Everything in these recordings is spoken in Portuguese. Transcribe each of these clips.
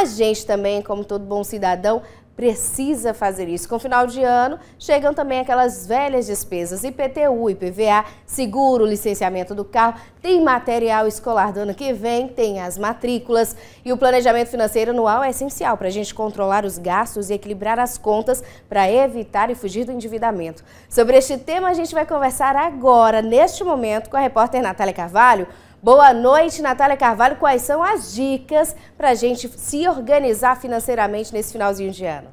A gente também, como todo bom cidadão, precisa fazer isso. Com o final de ano, chegam também aquelas velhas despesas, IPTU, IPVA, seguro, licenciamento do carro, tem material escolar do ano que vem, tem as matrículas e o planejamento financeiro anual é essencial para a gente controlar os gastos e equilibrar as contas para evitar e fugir do endividamento. Sobre este tema, a gente vai conversar agora, neste momento, com a repórter Natália Carvalho, Boa noite, Natália Carvalho. Quais são as dicas para a gente se organizar financeiramente nesse finalzinho de ano?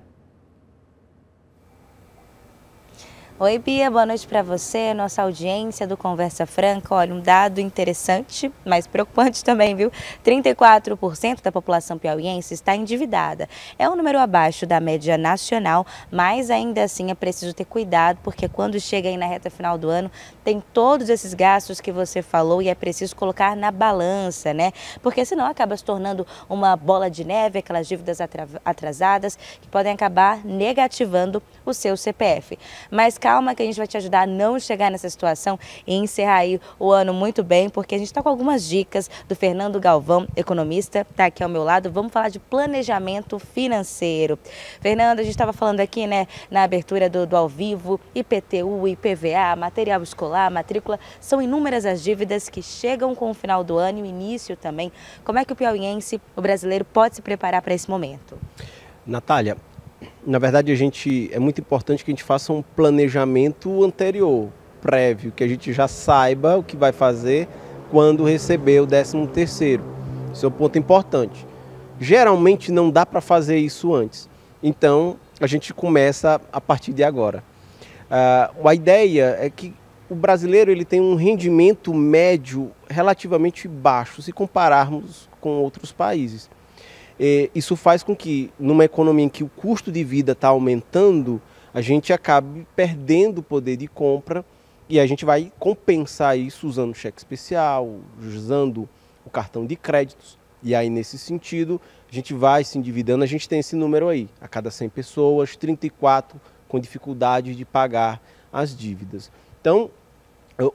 Oi, Bia, boa noite para você, nossa audiência do Conversa Franca. Olha, um dado interessante, mas preocupante também, viu? 34% da população piauiense está endividada. É um número abaixo da média nacional, mas ainda assim é preciso ter cuidado, porque quando chega aí na reta final do ano, tem todos esses gastos que você falou e é preciso colocar na balança, né? Porque senão acaba se tornando uma bola de neve, aquelas dívidas atrasadas que podem acabar negativando o seu CPF. Mas calma que a gente vai te ajudar a não chegar nessa situação e encerrar aí o ano muito bem, porque a gente está com algumas dicas do Fernando Galvão, economista, está aqui ao meu lado. Vamos falar de planejamento financeiro. Fernando, a gente estava falando aqui, né, na abertura do, do ao vivo, IPTU, IPVA, material escolar, matrícula, são inúmeras as dívidas que chegam com o final do ano e o início também. Como é que o piauiense, o brasileiro, pode se preparar para esse momento? Natália, na verdade, a gente é muito importante que a gente faça um planejamento anterior, prévio, que a gente já saiba o que vai fazer quando receber o 13 terceiro. Esse é um ponto importante. Geralmente não dá para fazer isso antes. Então, a gente começa a partir de agora. Uh, a ideia é que o brasileiro ele tem um rendimento médio relativamente baixo se compararmos com outros países. É, isso faz com que, numa economia em que o custo de vida está aumentando, a gente acabe perdendo o poder de compra e a gente vai compensar isso usando cheque especial, usando o cartão de créditos. E aí, nesse sentido, a gente vai se endividando, a gente tem esse número aí. A cada 100 pessoas, 34 com dificuldade de pagar as dívidas. Então,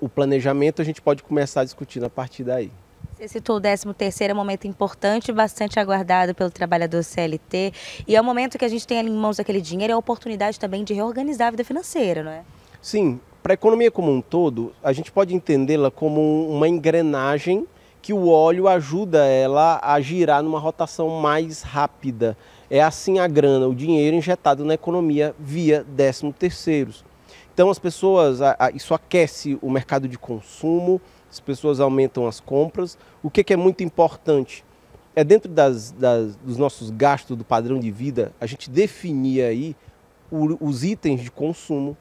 o planejamento a gente pode começar a discutir a partir daí. Você citou o 13º, é um momento importante, bastante aguardado pelo trabalhador CLT, e é o momento que a gente tem em mãos aquele dinheiro, é a oportunidade também de reorganizar a vida financeira, não é? Sim, para a economia como um todo, a gente pode entendê-la como uma engrenagem que o óleo ajuda ela a girar numa rotação mais rápida. É assim a grana, o dinheiro injetado na economia via 13 terceiros. Então as pessoas, a, a, isso aquece o mercado de consumo, as pessoas aumentam as compras. O que, que é muito importante? É dentro das, das, dos nossos gastos do padrão de vida, a gente definir aí o, os itens de consumo,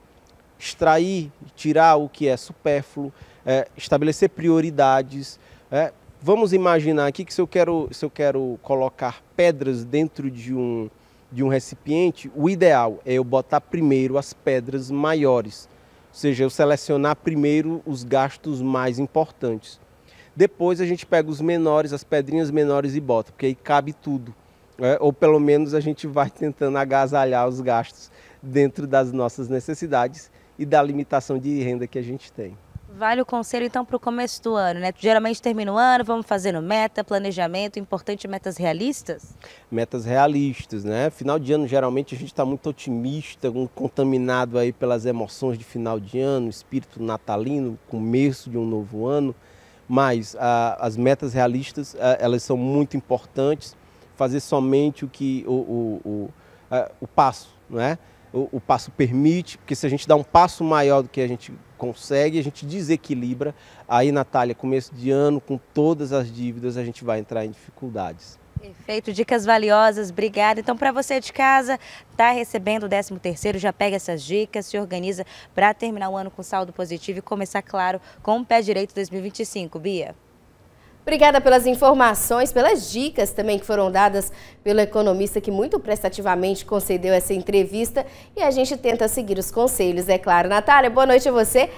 extrair, tirar o que é supérfluo, é, estabelecer prioridades. É. Vamos imaginar aqui que se eu quero, se eu quero colocar pedras dentro de um, de um recipiente, o ideal é eu botar primeiro as pedras maiores, ou seja, eu selecionar primeiro os gastos mais importantes. Depois a gente pega os menores, as pedrinhas menores e bota, porque aí cabe tudo. Né? Ou pelo menos a gente vai tentando agasalhar os gastos dentro das nossas necessidades e da limitação de renda que a gente tem. Vale o conselho, então, para o começo do ano, né? Geralmente termina o ano, vamos fazendo meta, planejamento, importante metas realistas? Metas realistas, né? Final de ano, geralmente, a gente está muito otimista, contaminado aí pelas emoções de final de ano, espírito natalino, começo de um novo ano. Mas as metas realistas, elas são muito importantes. Fazer somente o que... o, o, o, o passo, não é? o, o, passo permite, porque se a gente dá um passo maior do que a gente consegue, a gente desequilibra. Aí, Natália, começo de ano, com todas as dívidas, a gente vai entrar em dificuldades. Perfeito, dicas valiosas, obrigada. Então, para você de casa, está recebendo o 13 terceiro, já pega essas dicas, se organiza para terminar o ano com saldo positivo e começar, claro, com o pé direito 2025, Bia. Obrigada pelas informações, pelas dicas também que foram dadas pelo economista que muito prestativamente concedeu essa entrevista e a gente tenta seguir os conselhos, é claro. Natália, boa noite a você.